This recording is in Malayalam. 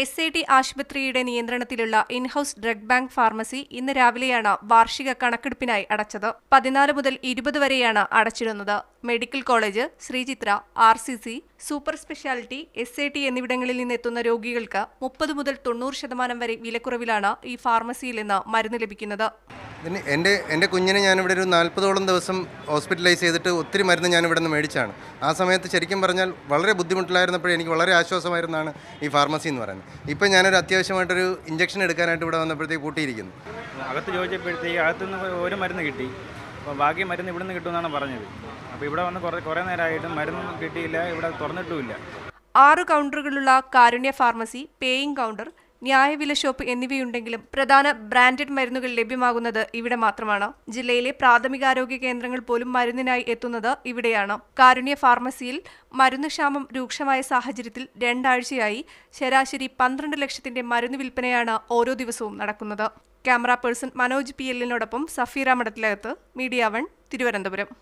എസ് ഐ ടി ആശുപത്രിയുടെ നിയന്ത്രണത്തിലുള്ള ഇൻഹൌസ് ഡ്രഗ് ബാങ്ക് ഫാർമസി ഇന്ന് രാവിലെയാണ് വാർഷിക കണക്കെടുപ്പിനായി അടച്ചത് പതിനാല് മുതൽ ഇരുപത് വരെയാണ് അടച്ചിരുന്നത് medical college Sreechitra R C C super speciality S I T എന്നിവിടങ്ങളിൽ നിന്നെത്തുന്ന രോഗികൾക്ക് മുപ്പത് മുതൽ തൊണ്ണൂറ് ശതമാനം വരെ വിലക്കുറവിലാണ് ഈ ഫാർമസിയിൽ നിന്ന് മരുന്ന് ലഭിക്കുന്നത് ഇതിന് എൻ്റെ എൻ്റെ കുഞ്ഞിനെ ഞാനിവിടെ ഒരു നാൽപ്പതോളം ദിവസം ഹോസ്പിറ്റലൈസ് ചെയ്തിട്ട് ഒത്തിരി മരുന്ന് ഞാൻ ഇവിടെ നിന്ന് മേടിച്ചാണ് ആ സമയത്ത് ശരിക്കും പറഞ്ഞാൽ വളരെ ബുദ്ധിമുട്ടിലായിരുന്നപ്പോൾ എനിക്ക് വളരെ ആശ്വാസമായിരുന്നാണ് ഈ ഫാർമസി എന്ന് പറയുന്നത് ഇപ്പം ഞാനൊരു അത്യാവശ്യമായിട്ടൊരു ഇഞ്ചക്ഷൻ എടുക്കാനായിട്ട് ഇവിടെ വന്നപ്പോഴത്തേക്ക് കൂട്ടിയിരിക്കുന്നു അകത്ത് ചോദിച്ചപ്പോഴത്തേക്ക് നിന്ന് ഒരു മരുന്ന് കിട്ടി അപ്പോൾ ബാക്കി മരുന്ന് ഇവിടെ നിന്ന് കിട്ടുമെന്നാണ് പറഞ്ഞത് അപ്പോൾ ഇവിടെ വന്ന് കുറേ കുറേ നേരമായിട്ടും മരുന്ന് കിട്ടിയില്ല ഇവിടെ തുറന്നിട്ടുമില്ല ആറ് കൗണ്ടറുകളുള്ള കാരുണ്യ ഫാർമസി പേയിങ് കൗണ്ടർ ന്യായവില ഷോപ്പ് എന്നിവയുണ്ടെങ്കിലും പ്രധാന ബ്രാൻഡഡ് മരുന്നുകൾ ലഭ്യമാകുന്നത് ഇവിടെ മാത്രമാണ് ജില്ലയിലെ പ്രാഥമികാരോഗ്യ കേന്ദ്രങ്ങൾ പോലും മരുന്നിനായി എത്തുന്നത് ഇവിടെയാണ് കാരുണ്യ ഫാർമസിയിൽ മരുന്ന് ക്ഷാമം രൂക്ഷമായ സാഹചര്യത്തിൽ രണ്ടാഴ്ചയായി ശരാശരി പന്ത്രണ്ട് ലക്ഷത്തിന്റെ മരുന്ന് വിൽപ്പനയാണ് ഓരോ ദിവസവും നടക്കുന്നത് ക്യാമറ പേഴ്സൺ മനോജ് പി എല്ലിനോടൊപ്പം സഫീറ മഠത്തിലകത്ത് മീഡിയ വൺ തിരുവനന്തപുരം